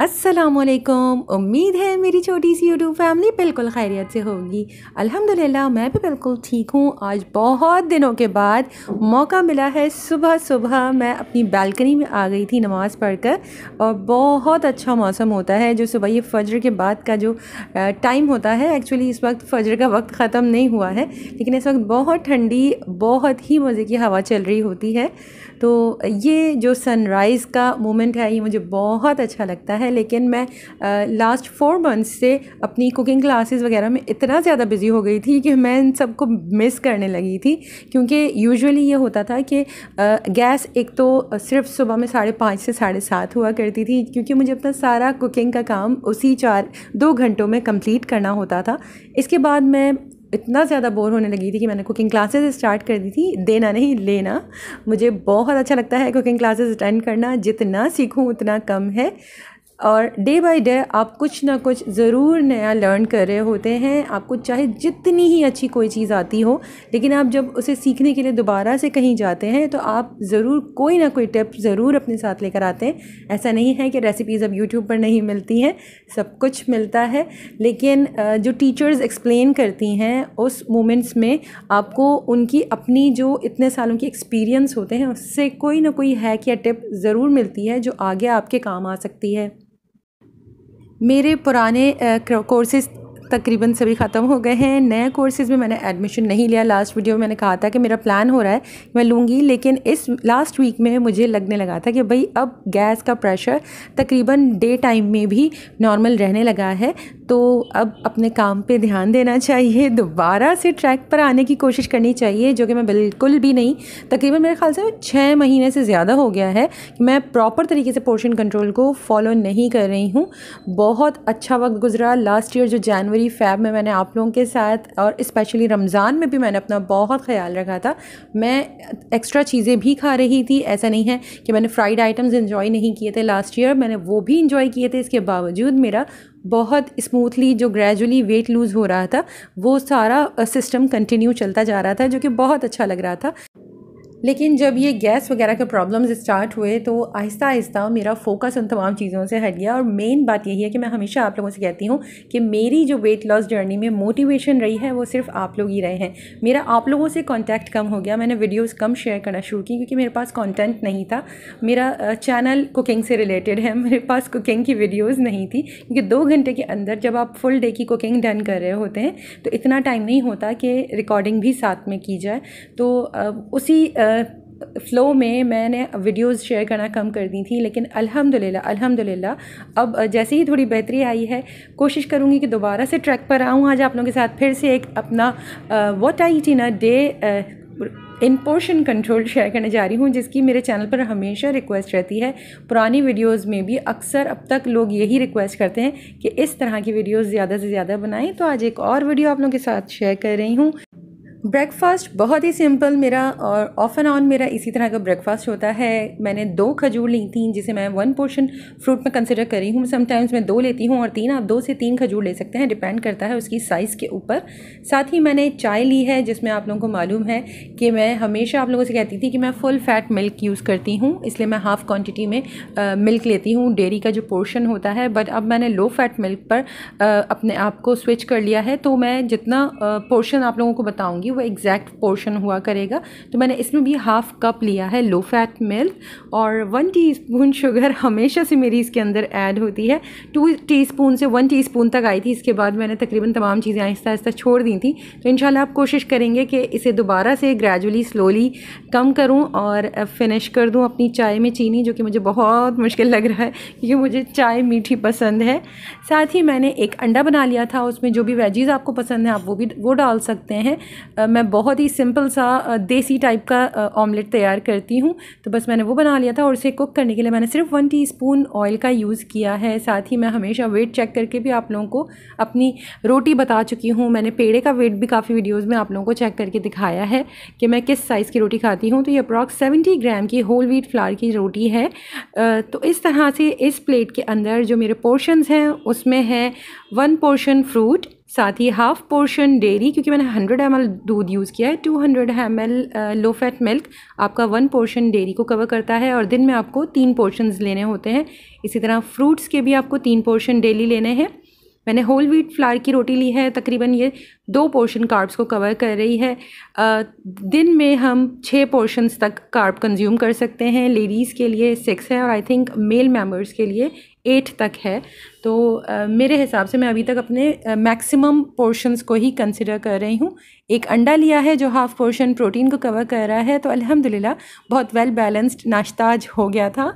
असलकुम उम्मीद है मेरी छोटी सी यूट्यूब फैमिली बिल्कुल खैरियत से होगी अल्हम्दुलिल्लाह मैं भी बिल्कुल ठीक हूँ आज बहुत दिनों के बाद मौका मिला है सुबह सुबह मैं अपनी बालकनी में आ गई थी नमाज़ पढ़कर और बहुत अच्छा मौसम होता है जो सुबह ये फजर के बाद का जो टाइम होता है एक्चुअली इस वक्त फजर का वक्त ख़त्म नहीं हुआ है लेकिन इस वक्त बहुत ठंडी बहुत ही मज़े की हवा चल रही होती है तो ये जो सनराइज़ का मोमेंट है ये मुझे बहुत अच्छा लगता है लेकिन मैं लास्ट फोर मंथ्स से अपनी कुकिंग क्लासेस वगैरह में इतना ज़्यादा बिज़ी हो गई थी कि मैं इन सबको मिस करने लगी थी क्योंकि यूजुअली ये होता था कि गैस एक तो सिर्फ सुबह में साढ़े पाँच से साढ़े सात हुआ करती थी क्योंकि मुझे अपना सारा कुकिंग का काम उसी चार दो घंटों में कम्प्लीट करना होता था इसके बाद मैं इतना ज़्यादा बोर होने लगी थी कि मैंने कुकिंग क्लासेस स्टार्ट कर दी थी देना नहीं लेना मुझे बहुत अच्छा लगता है कुकिंग क्लासेस अटेंड करना जितना सीखूँ उतना कम है और डे बाय डे आप कुछ ना कुछ ज़रूर नया लर्न कर रहे होते हैं आपको चाहे जितनी ही अच्छी कोई चीज़ आती हो लेकिन आप जब उसे सीखने के लिए दोबारा से कहीं जाते हैं तो आप ज़रूर कोई ना कोई टिप ज़रूर अपने साथ लेकर आते हैं ऐसा नहीं है कि रेसिपीज़ अब यूट्यूब पर नहीं मिलती हैं सब कुछ मिलता है लेकिन जो टीचर्स एक्सप्लेन करती हैं उस मोमेंट्स में आपको उनकी अपनी जो इतने सालों की एक्सपीरियंस होते हैं उससे कोई ना कोई हैक या टिप ज़रूर मिलती है जो आगे आपके काम आ सकती है मेरे पुराने कोर्सेज तकरीबन सभी ख़त्म हो गए हैं नए कोर्सेज़ में मैंने एडमिशन नहीं लिया लास्ट वीडियो में मैंने कहा था कि मेरा प्लान हो रहा है मैं लूँगी लेकिन इस लास्ट वीक में मुझे लगने लगा था कि भाई अब गैस का प्रेशर तकरीबन डे टाइम में भी नॉर्मल रहने लगा है तो अब अपने काम पे ध्यान देना चाहिए दोबारा से ट्रैक पर आने की कोशिश करनी चाहिए जो कि मैं बिल्कुल भी नहीं तकरीबन मेरे ख्याल से छः महीने से ज़्यादा हो गया है कि मैं प्रॉपर तरीके से पोर्शन कंट्रोल को फॉलो नहीं कर रही हूँ बहुत अच्छा वक्त गुजरा लास्ट ईयर जो जनवरी जनवरी फैब में मैंने आप लोगों के साथ और इस्पेशली रमज़ान में भी मैंने अपना बहुत ख्याल रखा था मैं एक्स्ट्रा चीज़ें भी खा रही थी ऐसा नहीं है कि मैंने फ्राइड आइटम्स इन्जॉय नहीं किए थे लास्ट ईयर मैंने वो भी इन्जॉय किए थे इसके बावजूद मेरा बहुत स्मूथली जो ग्रेजुअली वेट लूज़ हो रहा था वो सारा सिस्टम कंटिन्यू चलता जा रहा था जो कि बहुत अच्छा लग रहा था लेकिन जब ये गैस वगैरह के प्रॉब्लम्स स्टार्ट हुए तो आहिस्ता आहिस्ता मेरा फोकस उन तमाम चीज़ों से हट गया और मेन बात यही है कि मैं हमेशा आप लोगों से कहती हूँ कि मेरी जो वेट लॉस जर्नी में मोटिवेशन रही है वो सिर्फ आप लोग ही रहे हैं मेरा आप लोगों से कॉन्टैक्ट कम हो गया मैंने वीडियोज़ कम शेयर करना शुरू की क्योंकि मेरे पास कॉन्टेंट नहीं था मेरा चैनल कुकिंग से रिलेटेड है मेरे पास कुकिंग की वीडियोज़ नहीं थी क्योंकि दो घंटे के अंदर जब आप फुल डे की कुकिंग डन कर रहे होते हैं तो इतना टाइम नहीं होता कि रिकॉर्डिंग भी साथ में की जाए तो उसी फ़्लो में मैंने वीडियोस शेयर करना कम कर दी थी लेकिन अल्हम्दुलिल्लाह अल्हम्दुलिल्लाह अब जैसे ही थोड़ी बेहतरी आई है कोशिश करूँगी कि दोबारा से ट्रैक पर आऊँ आज आप लोगों के साथ फिर से एक अपना what I eat in a day in portion control share करने जा रही हूँ जिसकी मेरे चैनल पर हमेशा रिक्वेस्ट रहती है पुरानी वीडियोस में भी अक्सर अब तक लोग यही रिक्वेस्ट करते हैं कि इस तरह की वीडियोस ज़्यादा से ज़्यादा बनाएं तो आज एक और वीडियो आप लोगों के साथ शेयर कर रही हूँ ब्रेकफ़ास्ट बहुत ही सिंपल मेरा और ऑफ़ एंड ऑन मेरा इसी तरह का ब्रेकफ़ास्ट होता है मैंने दो खजूर ली थी जिसे मैं वन पोर्शन फ्रूट में कंसिडर करी हूँ समटाइम्स मैं दो लेती हूँ और तीन आप दो से तीन खजूर ले सकते हैं डिपेंड करता है उसकी साइज़ के ऊपर साथ ही मैंने चाय ली है जिसमें आप लोगों को मालूम है कि मैं हमेशा आप लोगों से कहती थी कि मैं फ़ुल फ़ैट मिल्क यूज़ करती हूँ इसलिए मैं हाफ़ क्वान्टिटी में मिल्क लेती हूँ डेयरी का जो पोर्शन होता है बट अब मैंने लो फैट मिल्क पर अपने आप को स्विच कर लिया है तो मैं जितना पोर्शन आप लोगों को बताऊँगी वो एग्जैक्ट पोर्शन हुआ करेगा तो मैंने इसमें भी हाफ कप लिया है लो फैट मिल्क और वन टीस्पून शुगर हमेशा से मेरी इसके अंदर ऐड होती है टू टीस्पून से वन टीस्पून तक आई थी इसके बाद मैंने तकरीबन तमाम चीज़ें आहिस्ता आहिस्ता छोड़ दी थी तो इन आप कोशिश करेंगे कि इसे दोबारा से ग्रेजुअली स्लोली कम करूँ और फिनिश कर दूँ अपनी चाय में चीनी जो कि मुझे बहुत मुश्किल लग रहा है क्योंकि मुझे चाय मीठी पसंद है साथ ही मैंने एक अंडा बना लिया था उसमें जो भी वेजीज़ आपको पसंद है आप वो भी वो डाल सकते हैं मैं बहुत ही सिंपल सा देसी टाइप का ऑमलेट तैयार करती हूँ तो बस मैंने वो बना लिया था और उसे कुक करने के लिए मैंने सिर्फ वन टीस्पून ऑयल का यूज़ किया है साथ ही मैं हमेशा वेट चेक करके भी आप लोगों को अपनी रोटी बता चुकी हूँ मैंने पेड़े का वेट भी काफ़ी वीडियोज़ में आप लोगों को चेक करके दिखाया है कि मैं किस साइज़ की रोटी खाती हूँ तो ये अप्रॉक्स सेवेंटी ग्राम की होल व्हीट फ्लार की रोटी है तो इस तरह से इस प्लेट के अंदर जो मेरे पोर्शन हैं उसमें है वन पोर्शन फ्रूट साथ ही हाफ़ पोर्शन डेरी क्योंकि मैंने हंड्रेड एम दूध यूज़ किया है two hundred M low fat milk आपका वन पोर्शन डेरी को कवर करता है और दिन में आपको तीन पोर्शन लेने होते हैं इसी तरह फ्रूट्स के भी आपको तीन पोर्शन डेली लेने हैं मैंने होल व्हीट फ्लार की रोटी ली है तकरीबन ये दो पोर्शन कार्ब्स को कवर कर रही है आ, uh, दिन में हम छः पोर्शंस तक कार्ब कंज्यूम कर सकते हैं लेडीज़ के लिए सिक्स है और आई थिंक मेल मेम्बर्स के लिए एट तक है तो uh, मेरे हिसाब से मैं अभी तक अपने मैक्सिमम uh, पोर्शंस को ही कंसिडर कर रही हूँ एक अंडा लिया है जो हाफ़ पोर्शन प्रोटीन को कवर कर रहा है तो अल्हम्दुलिल्लाह बहुत वेल बैलेंस्ड नाश्ता आज हो गया था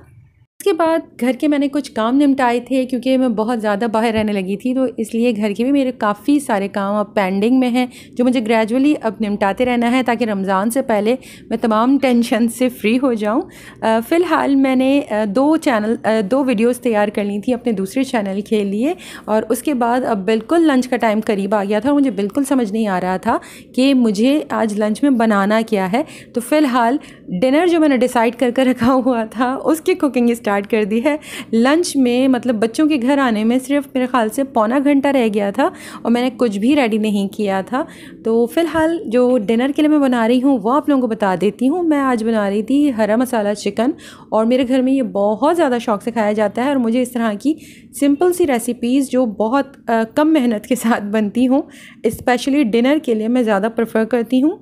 उसके बाद घर के मैंने कुछ काम निपटाए थे क्योंकि मैं बहुत ज़्यादा बाहर रहने लगी थी तो इसलिए घर के भी मेरे काफ़ी सारे काम अब पेंडिंग में हैं जो मुझे ग्रेजुअली अब निपटाते रहना है ताकि रमज़ान से पहले मैं तमाम टेंशन से फ्री हो जाऊं फ़िलहाल मैंने दो चैनल दो वीडियोस तैयार कर ली थी अपने दूसरे चैनल के लिए और उसके बाद अब बिल्कुल लंच का टाइम करीब आ गया था मुझे बिल्कुल समझ नहीं आ रहा था कि मुझे आज लंच में बनाना क्या है तो फ़िलहाल डिनर जो मैंने डिसाइड करके रखा हुआ था उसकी कुकिंग स्टार्ट कर दी है लंच में मतलब बच्चों के घर आने में सिर्फ मेरे ख्याल से पौना घंटा रह गया था और मैंने कुछ भी रेडी नहीं किया था तो फ़िलहाल जो डिनर के लिए मैं बना रही हूँ वो आप लोगों को बता देती हूँ मैं आज बना रही थी हरा मसाला चिकन और मेरे घर में ये बहुत ज़्यादा शौक से खाया जाता है और मुझे इस तरह की सिंपल सी रेसिपीज़ जो बहुत आ, कम मेहनत के साथ बनती हूँ इस्पेशली डिनर के लिए मैं ज़्यादा प्रेफर करती हूँ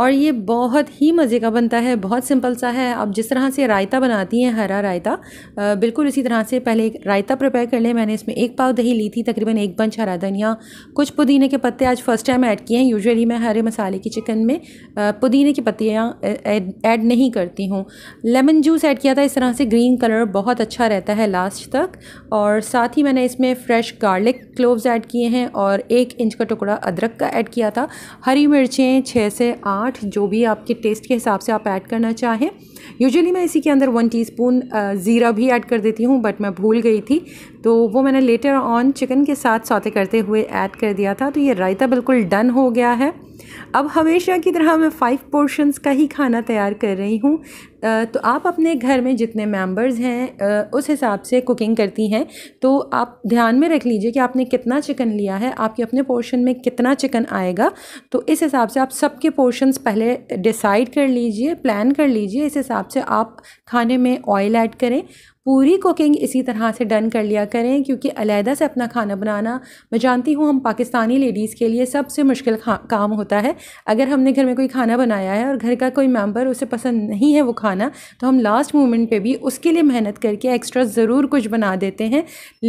और ये बहुत ही मज़े का बनता है बहुत सिंपल सा है आप जिस तरह से रायता बनाती हैं हरा रायता बिल्कुल इसी तरह से पहले एक रायता प्रिपेयर कर लें मैंने इसमें एक पाव दही ली थी तकरीबन एक बंच हरा धनिया कुछ पुदीने के पत्ते आज फ़र्स्ट टाइम ऐड किए हैं यूजुअली मैं हरे मसाले की चिकन में पुदीने की पत्तियाँ ऐड नहीं करती हूँ लेमन जूस ऐड किया था इस तरह से ग्रीन कलर बहुत अच्छा रहता है लास्ट तक और साथ ही मैंने इसमें फ्रेश गार्लिक क्लोव्स ऐड किए हैं और एक इंच का टुकड़ा अदरक का ऐड किया था हरी मिर्चें छः से आठ चाट जो भी आपके टेस्ट के हिसाब से आप ऐड करना चाहें यूजुअली मैं इसी के अंदर वन टीस्पून ज़ीरा भी ऐड कर देती हूँ बट मैं भूल गई थी तो वो मैंने लेटर ऑन चिकन के साथ सौते करते हुए ऐड कर दिया था तो ये रायता बिल्कुल डन हो गया है अब हमेशा की तरह मैं फ़ाइव पोर्शंस का ही खाना तैयार कर रही हूँ तो आप अपने घर में जितने मेंबर्स हैं उस हिसाब से कुकिंग करती हैं तो आप ध्यान में रख लीजिए कि आपने कितना चिकन लिया है आपके अपने पोर्शन में कितना चिकन आएगा तो इस हिसाब से आप सबके पोर्शंस पहले डिसाइड कर लीजिए प्लान कर लीजिए इस हिसाब से आप खाने में ऑयल ऐड करें पूरी कुकिंग इसी तरह से डन कर लिया करें क्योंकि अलहदा से अपना खाना बनाना मैं जानती हूँ हम पाकिस्तानी लेडीज़ के लिए सबसे मुश्किल काम होता है अगर हमने घर में कोई खाना बनाया है और घर का कोई मेम्बर उसे पसंद नहीं है वो खाना खाना तो हम लास्ट मोमेंट पे भी उसके लिए मेहनत करके एक्स्ट्रा ज़रूर कुछ बना देते हैं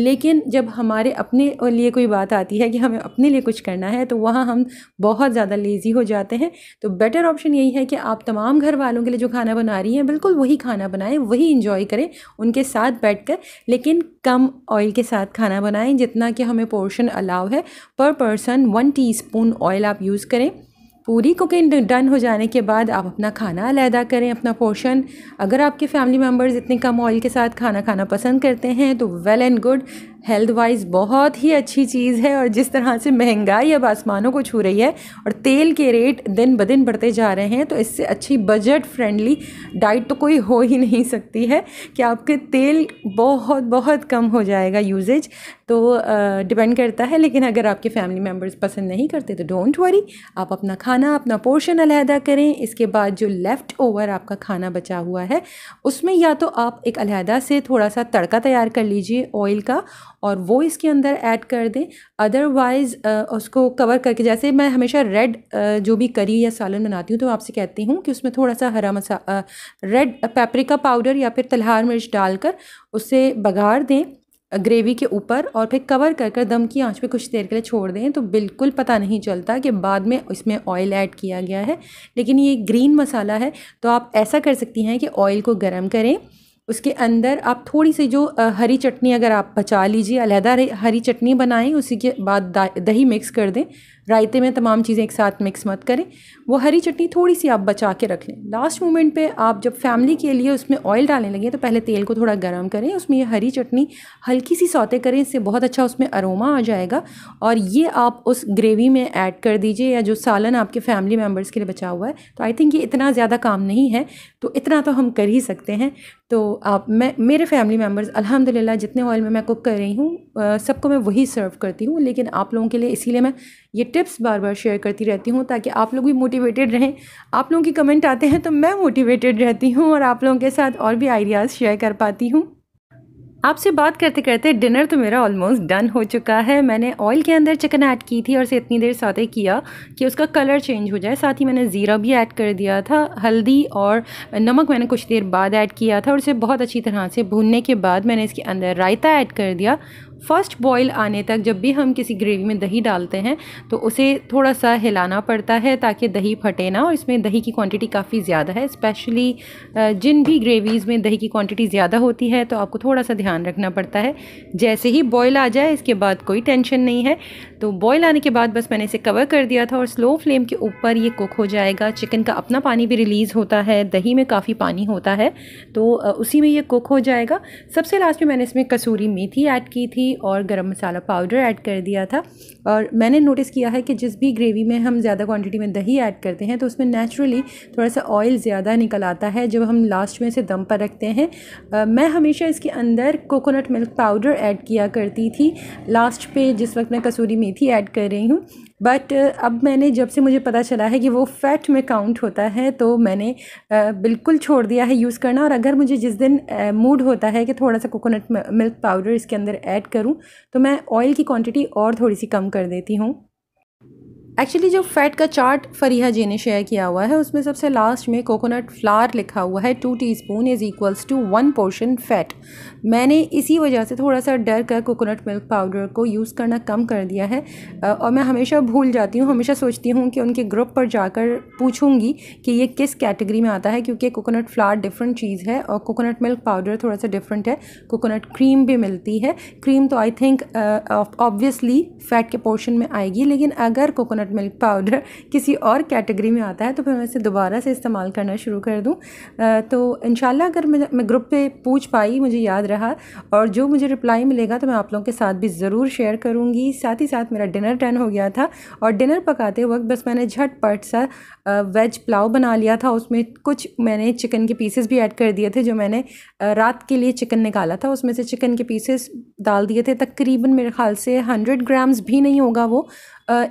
लेकिन जब हमारे अपने लिए कोई बात आती है कि हमें अपने लिए कुछ करना है तो वहाँ हम बहुत ज़्यादा लेज़ी हो जाते हैं तो बेटर ऑप्शन यही है कि आप तमाम घर वालों के लिए जो खाना बना रही हैं बिल्कुल वही खाना बनाएं वही इंजॉय करें उनके साथ बैठ लेकिन कम ऑयल के साथ खाना बनाएं जितना कि हमें पोर्शन अलाउ है पर पर्सन वन टी ऑयल आप यूज़ करें पूरी कुकिंग डन हो जाने के बाद आप अपना खाना अलहदा करें अपना पोर्शन अगर आपके फैमिली मेम्बर्स इतने कम ऑयल के साथ खाना खाना पसंद करते हैं तो well and good health wise बहुत ही अच्छी चीज़ है और जिस तरह से महंगाई अब आसमानों को छू रही है और तेल के रेट दिन ब दिन बढ़ते जा रहे हैं तो इससे अच्छी बजट फ्रेंडली डाइट तो कोई हो ही नहीं सकती है कि आपके तेल बहुत बहुत कम हो जाएगा यूजेज तो डिपेंड करता है लेकिन अगर आपके फैमिली मेम्बर्स पसंद नहीं करते तो डोंट वरी आप अपना खाना अपना पोर्शन अलहदा करें इसके बाद जो लेफ़्ट ओवर आपका खाना बचा हुआ है उसमें या तो आप एक अलहदा से थोड़ा सा तड़का तैयार कर लीजिए ऑयल का और वो इसके अंदर ऐड कर दें अदरवाइज़ उसको कवर करके जैसे मैं हमेशा रेड जो भी करी या सालन बनाती हूँ तो आपसे कहती हूँ कि उसमें थोड़ा सा हरा मसा रेड पेपरिका पाउडर या फिर तलहार मिर्च डालकर उसे बघाड़ दें ग्रेवी के ऊपर और फिर कवर कर कर दम की आंच पे कुछ देर के लिए छोड़ दें तो बिल्कुल पता नहीं चलता कि बाद में इसमें ऑयल ऐड किया गया है लेकिन ये ग्रीन मसाला है तो आप ऐसा कर सकती हैं कि ऑयल को गर्म करें उसके अंदर आप थोड़ी सी जो हरी चटनी अगर आप बचा लीजिए अलहदा हरी चटनी बनाएं उसी के बाद दही मिक्स कर दें रायते में तमाम चीज़ें एक साथ मिक्स मत करें वो हरी चटनी थोड़ी सी आप बचा के रख लें लास्ट मोमेंट पे आप जब फैमिली के लिए उसमें ऑयल डालने लगे तो पहले तेल को थोड़ा गर्म करें उसमें ये हरी चटनी हल्की सी सौते करें इससे बहुत अच्छा उसमें अरोमा आ जाएगा और ये आप उस ग्रेवी में ऐड कर दीजिए या जो सालन आपके फैमिली मेम्बर्स के लिए बचा हुआ है तो आई थिंक ये इतना ज़्यादा काम नहीं है तो इतना तो हम कर ही सकते हैं तो आप मैं मेरे फैमिली मेम्बर्स अलहमदिल्ला जितने ऑयल में मैं कुक कर रही हूँ सबको मैं वही सर्व करती हूँ लेकिन आप लोगों के लिए इसीलिए मैं ये टिप्स बार बार शेयर करती रहती हूँ ताकि आप लोग भी मोटिवेटेड रहें आप लोगों की कमेंट आते हैं तो मैं मोटिवेटेड रहती हूँ और आप लोगों के साथ और भी आइडियाज़ शेयर कर पाती हूँ आपसे बात करते करते डिनर तो मेरा ऑलमोस्ट डन हो चुका है मैंने ऑयल के अंदर चिकन ऐड की थी और उसे इतनी देर साथ ही किया कि उसका कलर चेंज हो जाए साथ ही मैंने ज़ीरा भी ऐड कर दिया था हल्दी और नमक मैंने कुछ देर बाद ऐड किया था और उसे बहुत अच्छी तरह से भूनने के बाद मैंने इसके अंदर रायता ऐड कर दिया फर्स्ट बॉयल आने तक जब भी हम किसी ग्रेवी में दही डालते हैं तो उसे थोड़ा सा हिलाना पड़ता है ताकि दही फटे ना और इसमें दही की क्वांटिटी काफ़ी ज़्यादा है स्पेशली जिन भी ग्रेवीज़ में दही की क्वांटिटी ज़्यादा होती है तो आपको थोड़ा सा ध्यान रखना पड़ता है जैसे ही बॉयल आ जाए इसके बाद कोई टेंशन नहीं है तो बॉयल आने के बाद बस मैंने इसे कवर कर दिया था और स्लो फ्लेम के ऊपर ये कुक हो जाएगा चिकन का अपना पानी भी रिलीज़ होता है दही में काफ़ी पानी होता है तो उसी में ये कुक हो जाएगा सबसे लास्ट में मैंने इसमें कसूरी मेथी ऐड की थी ग्रेवी और गरम मसाला पाउडर ऐड कर दिया था और मैंने नोटिस किया है कि जिस भी ग्रेवी में हम ज़्यादा क्वांटिटी में दही ऐड करते हैं तो उसमें नेचुरली थोड़ा सा ऑयल ज़्यादा निकल आता है जब हम लास्ट में इसे दम पर रखते हैं आ, मैं हमेशा इसके अंदर कोकोनट मिल्क पाउडर ऐड किया करती थी लास्ट पे जिस वक्त मैं कसूरी मेथी ऐड कर रही हूँ बट अब मैंने जब से मुझे पता चला है कि वो फ़ैट में काउंट होता है तो मैंने बिल्कुल छोड़ दिया है यूज़ करना और अगर मुझे जिस दिन मूड होता है कि थोड़ा सा कोकोनट मिल्क पाउडर इसके अंदर ऐड कर करूँ तो मैं ऑयल की क्वांटिटी और थोड़ी सी कम कर देती हूँ एक्चुअली जो फ़ैट का चार्ट फरीहा जी ने शेयर किया हुआ है उसमें सबसे लास्ट में कोकोनट फ्लावर लिखा हुआ है two teaspoon is equals to one portion fat मैंने इसी वजह से थोड़ा सा डर कर कोकोनट मिल्क पाउडर को यूज़ करना कम कर दिया है और मैं हमेशा भूल जाती हूँ हमेशा सोचती हूँ कि उनके ग्रुप पर जाकर पूछूँगी कि ये किस कैटेगरी में आता है क्योंकि कोकोनट फ्लावर डिफरेंट चीज़ है और कोकोनट मिल्क पाउडर थोड़ा सा डिफरेंट है कोकोनट क्रीम भी मिलती है क्रीम तो आई थिंक ऑब्वियसली फ़ैट के पोर्शन में आएगी लेकिन अगर कोकोनट बट मिल्क पाउडर किसी और कैटेगरी में आता है तो फिर मैं इसे दोबारा से इस्तेमाल करना शुरू कर दूँ तो इन अगर मैं ग्रुप पे पूछ पाई मुझे याद रहा और जो मुझे रिप्लाई मिलेगा तो मैं आप लोगों के साथ भी ज़रूर शेयर करूँगी साथ ही साथ मेरा डिनर टन हो गया था और डिनर पकाते वक्त बस मैंने झटपट सा वेज पुलाव बना लिया था उसमें कुछ मैंने चिकन के पीसेस भी ऐड कर दिए थे जो मैंने रात के लिए चिकन निकाला था उसमें से चिकन के पीसेस डाल दिए थे तकरीबन मेरे ख्याल से हंड्रेड ग्राम्स भी नहीं होगा वो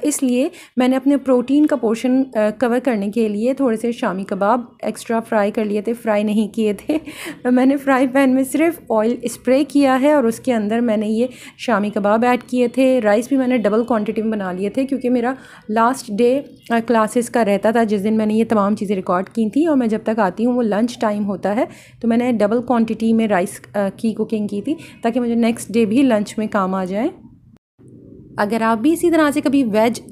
इसलिए मैंने अपने प्रोटीन का पोर्शन कवर करने के लिए थोड़े से शामी कबाब एक्स्ट्रा फ्राई कर लिए थे फ्राई नहीं किए थे मैंने फ्राई पैन में सिर्फ ऑयल स्प्रे किया है और उसके अंदर मैंने ये शामी कबाब ऐड किए थे राइस भी मैंने डबल क्वांटिटी में बना लिए थे क्योंकि मेरा लास्ट डे क्लासेस का रहता था जिस दिन मैंने ये तमाम चीज़ें रिकॉर्ड की थी और मैं जब तक आती हूँ वो लंच टाइम होता है तो मैंने डबल क्वान्टिटी में राइस की कुकिंग की थी ताकि मुझे नेक्स्ट डे भी लंच में काम आ जाए अगर आप भी इसी तरह से कभी वेज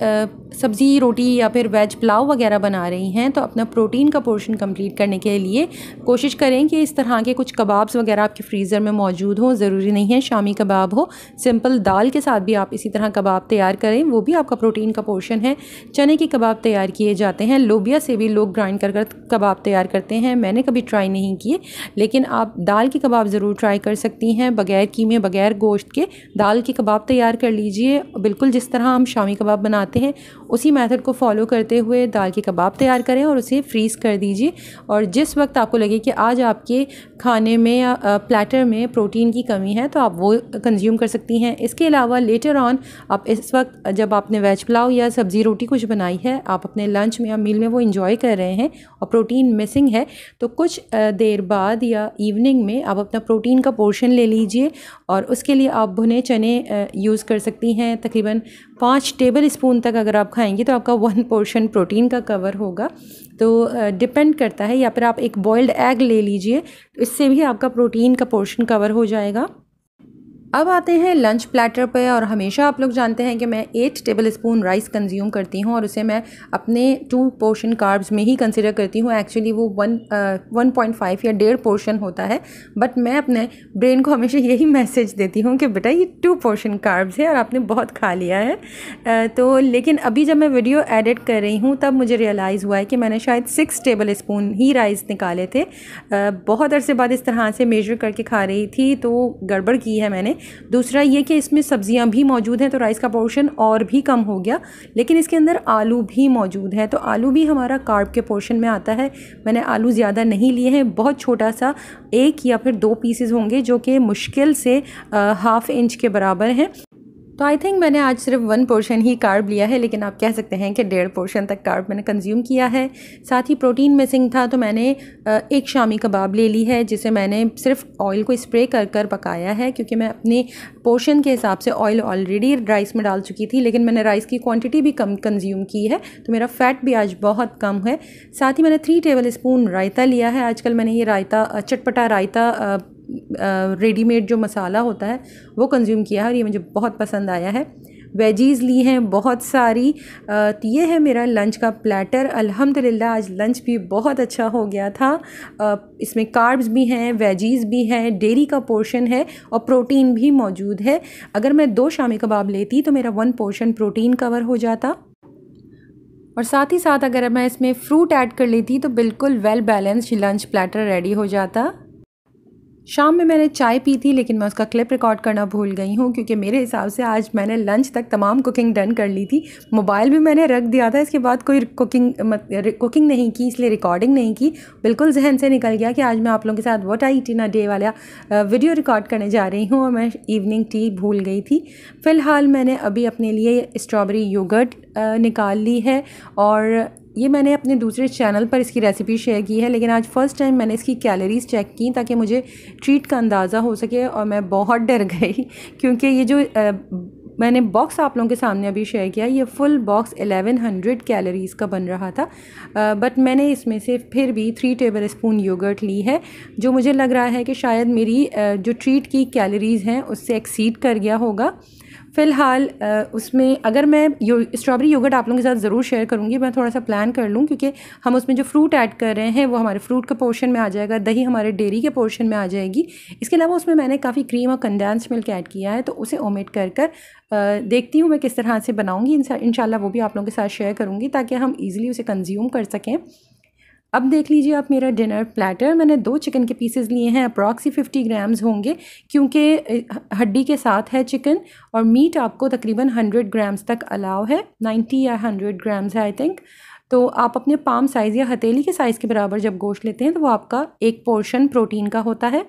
सब्ज़ी रोटी या फिर वेज पुलाव वगैरह बना रही हैं तो अपना प्रोटीन का पोर्शन कंप्लीट करने के लिए कोशिश करें कि इस तरह के कुछ कबाब्स वगैरह आपके फ्रीज़र में मौजूद हों ज़रूरी नहीं है शामी कबाब हो सिंपल दाल के साथ भी आप इसी तरह कबाब तैयार करें वो भी आपका प्रोटीन का पोर्शन है चने के कबाब तैयार किए जाते हैं लोबिया से भी लोग ग्राइंड कर कर कबाब तैयार करते हैं मैंने कभी ट्राई नहीं किए लेकिन आप दाल के कबाब ज़रूर ट्राई कर सकती हैं बग़ैर कीमे बग़ैर गोश्त के दाल के कबाब तैयार कर लीजिए बिल्कुल जिस तरह हम शामी कबाब बनाते हैं उसी मेथड को फॉलो करते हुए दाल के कबाब तैयार करें और उसे फ्रीज़ कर दीजिए और जिस वक्त आपको लगे कि आज आपके खाने में या प्लेटर में प्रोटीन की कमी है तो आप वो कंज्यूम कर सकती हैं इसके अलावा लेटर ऑन आप इस वक्त जब आपने वेज पुलाव या सब्ज़ी रोटी कुछ बनाई है आप अपने लंच में या मील में वो इंजॉय कर रहे हैं और प्रोटीन मिसिंग है तो कुछ देर बाद या इवनिंग में आप अपना प्रोटीन का पोर्शन ले लीजिए और उसके लिए आप भुने चने यूज़ कर सकती हैं तकरीबन पाँच टेबल स्पून तक अगर आप खाएंगी तो आपका वन पोर्शन प्रोटीन का कवर होगा तो डिपेंड करता है या फिर आप एक बॉयल्ड एग ले लीजिए तो इससे भी आपका प्रोटीन का पोर्शन कवर हो जाएगा अब आते हैं लंच प्लेटर पे और हमेशा आप लोग जानते हैं कि मैं eight tablespoon rice consume करती हूँ और उसे मैं अपने टू पोर्शन कार्ब्स में ही कंसिडर करती हूँ एक्चुअली वो वन वन पॉइंट फाइव या डेढ़ पोर्शन होता है बट मैं अपने ब्रेन को हमेशा यही मैसेज देती हूँ कि बेटा ये टू पोर्शन कार्ब्स है और आपने बहुत खा लिया है uh, तो लेकिन अभी जब मैं वीडियो एडिट कर रही हूँ तब मुझे रियलाइज़ हुआ है कि मैंने शायद सिक्स टेबल स्पून ही राइस निकाले थे uh, बहुत अरसे बाद इस तरह से मेजर करके खा रही थी तो गड़बड़ की है मैंने दूसरा ये कि इसमें सब्ज़ियाँ भी मौजूद हैं तो राइस का पोर्शन और भी कम हो गया लेकिन इसके अंदर आलू भी मौजूद है तो आलू भी हमारा कार्ब के पोर्शन में आता है मैंने आलू ज़्यादा नहीं लिए हैं बहुत छोटा सा एक या फिर दो पीसेज होंगे जो कि मुश्किल से हाफ़ इंच के बराबर हैं तो आई थिंक मैंने आज सिर्फ वन पोर्शन ही कार्ब लिया है लेकिन आप कह सकते हैं कि डेढ़ पोर्शन तक कार्ब मैंने कंज्यूम किया है साथ ही प्रोटीन मिसिंग था तो मैंने एक शामी कबाब ले ली है जिसे मैंने सिर्फ ऑयल को स्प्रे कर कर पकाया है क्योंकि मैं अपने पोर्शन के हिसाब से ऑयल ऑलरेडी राइस में डाल चुकी थी लेकिन मैंने राइस की क्वान्टिटी भी कम कंज्यूम की है तो मेरा फ़ैट भी आज बहुत कम है साथ ही मैंने थ्री टेबल स्पून रायता लिया है आजकल मैंने ये रायता चटपटा रायता रेडीमेड जो मसाला होता है वो कंज्यूम किया है और ये मुझे बहुत पसंद आया है वेजीज़ ली हैं बहुत सारी तो ये है मेरा लंच का प्लेटर अल्हम्दुलिल्लाह आज लंच भी बहुत अच्छा हो गया था इसमें कार्ब्स भी हैं वेजीज़ भी हैं डेरी का पोर्शन है और प्रोटीन भी मौजूद है अगर मैं दो शामी कबाब लेती तो मेरा वन पोर्शन प्रोटीन कवर हो जाता और साथ ही साथ अगर मैं इसमें फ्रूट ऐड कर लेती तो बिल्कुल well balanced lunch platter ready हो जाता शाम में मैंने चाय पी थी लेकिन मैं उसका क्लिप रिकॉर्ड करना भूल गई हूँ क्योंकि मेरे हिसाब से आज मैंने लंच तक तमाम कुकिंग डन कर ली थी मोबाइल भी मैंने रख दिया था इसके बाद कोई कुकिंग मत, कुकिंग नहीं की इसलिए रिकॉर्डिंग नहीं की बिल्कुल जहन से निकल गया कि आज मैं आप लोगों के साथ वट आई टीना डे वाला वीडियो रिकॉर्ड करने जा रही हूँ और मैं इवनिंग टी भूल गई थी फ़िलहाल मैंने अभी अपने लिए स्ट्रॉबेरी योगर्ट निकाल ली है और ये मैंने अपने दूसरे चैनल पर इसकी रेसिपी शेयर की है लेकिन आज फ़र्स्ट टाइम मैंने इसकी कैलोरीज़ चेक की ताकि मुझे ट्रीट का अंदाज़ा हो सके और मैं बहुत डर गई क्योंकि ये जो आ, मैंने बॉक्स आप लोगों के सामने अभी शेयर किया ये फुल बॉक्स 1100 कैलोरीज़ का बन रहा था आ, बट मैंने इसमें से फिर भी थ्री टेबल स्पून योगर्ट ली है जो मुझे लग रहा है कि शायद मेरी आ, जो ट्रीट की कैलरीज हैं उससे एक्सीड कर गया होगा फ़िलहाल उसमें अगर मैं यो स्ट्रॉबेरी योगर्ट आप लोगों के साथ ज़रूर शेयर करूँगी मैं थोड़ा सा प्लान कर लूँ क्योंकि हम उसमें जो फ्रूट ऐड कर रहे हैं वो हमारे फ्रूट के पोर्शन में आ जाएगा दही हमारे डेयरी के पोर्शन में आ जाएगी इसके अलावा उसमें मैंने काफ़ी क्रीम और कंडेंस मिल्क ऐड किया है तो उसे ओमेट कर कर देखती हूँ मैं किस तरह से बनाऊँगी इन वो भी आप लोगों के साथ शेयर करूँगी ताकि हम ईज़िली उसे कंज्यूम कर सकें अब देख लीजिए आप मेरा डिनर प्लेटर मैंने दो चिकन के पीसेस लिए हैं अप्रॉक्सी फिफ्टी ग्राम्स होंगे क्योंकि हड्डी के साथ है चिकन और मीट आपको तकरीबन हंड्रेड ग्राम्स तक अलाव है नाइन्टी या हंड्रेड ग्राम्स है आई थिंक तो आप अपने पाम साइज़ या हथेली के साइज़ के बराबर जब गोश्त लेते हैं तो वो आपका एक पोर्शन प्रोटीन का होता है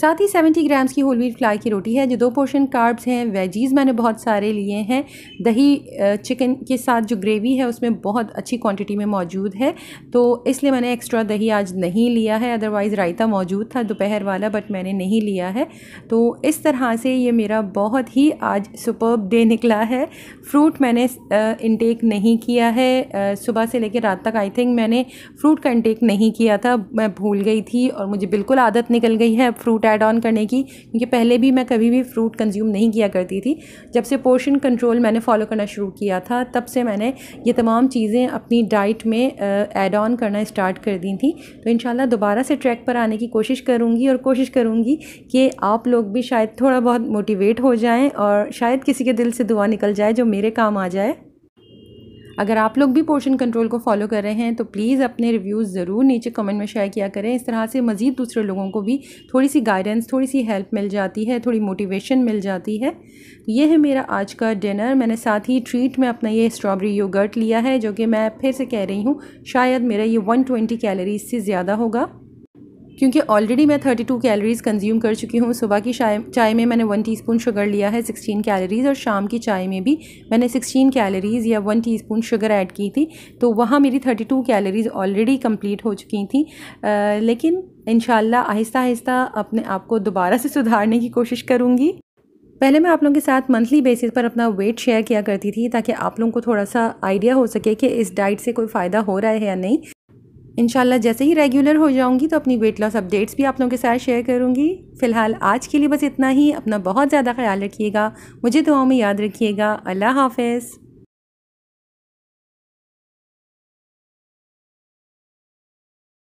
साथ ही सेवेंटी ग्राम्स की होल व्हीट फ्लाई की रोटी है जो दो पोर्शन कार्ब्स हैं वेजीज़ मैंने बहुत सारे लिए हैं दही चिकन के साथ जो ग्रेवी है उसमें बहुत अच्छी क्वांटिटी में मौजूद है तो इसलिए मैंने एक्स्ट्रा दही आज नहीं लिया है अदरवाइज़ रायता मौजूद था दोपहर वाला बट मैंने नहीं लिया है तो इस तरह से ये मेरा बहुत ही आज सुपर डे निकला है फ्रूट मैंने इनटेक नहीं किया है सुबह से लेकर रात तक आई थिंक मैंने फ्रूट का इनटेक नहीं किया था मैं भूल गई थी और मुझे बिल्कुल आदत निकल गई है फ्रूट फ्रूट ऐड ऑन करने की क्योंकि पहले भी मैं कभी भी फ्रूट कंज्यूम नहीं किया करती थी जब से पोर्शन कंट्रोल मैंने फॉलो करना शुरू किया था तब से मैंने ये तमाम चीज़ें अपनी डाइट में ऐड ऑन करना स्टार्ट कर दी थी तो इन दोबारा से ट्रैक पर आने की कोशिश करूँगी और कोशिश करूँगी कि आप लोग भी शायद थोड़ा बहुत मोटिवेट हो जाएँ और शायद किसी के दिल से दुआ निकल जाए जो मेरे काम आ जाए अगर आप लोग भी पोर्शन कंट्रोल को फॉलो कर रहे हैं तो प्लीज़ अपने रिव्यूज़ ज़रूर नीचे कमेंट में शेयर किया करें इस तरह से मज़ीद दूसरे लोगों को भी थोड़ी सी गाइडेंस थोड़ी सी हेल्प मिल जाती है थोड़ी मोटिवेशन मिल जाती है तो ये है मेरा आज का डिनर मैंने साथ ही ट्रीट में अपना ये स्ट्रॉबेरी योगर्ट लिया है जो कि मैं फिर से कह रही हूँ शायद मेरा ये 120 कैलोरीज से ज़्यादा होगा क्योंकि ऑलरेडी मैं 32 कैलोरीज़ कंज्यूम कर चुकी हूँ सुबह की चाय चाय में मैंने वन टीस्पून शुगर लिया है 16 कैलोरीज़ और शाम की चाय में भी मैंने 16 कैलोरीज़ या वन टीस्पून शुगर ऐड की थी तो वहाँ मेरी 32 कैलोरीज़ ऑलरेडी कंप्लीट हो चुकी थी आ, लेकिन इन आहिस्ता आहिस्ता अपने आप को दोबारा से सुधारने की कोशिश करूँगी पहले मैं आप लोगों के साथ मंथली बेसिस पर अपना वेट शेयर किया करती थी ताकि आप लोगों को थोड़ा सा आइडिया हो सके कि इस डाइट से कोई फ़ायदा हो रहा है या नहीं इन जैसे ही रेगुलर हो जाऊँगी तो अपनी वेट लॉस अपडेट्स भी आप लोगों के साथ शेयर करूँगी फ़िलहाल आज के लिए बस इतना ही अपना बहुत ज़्यादा ख्याल रखिएगा मुझे दुआओं में याद रखिएगा अल्लाह हाफिज़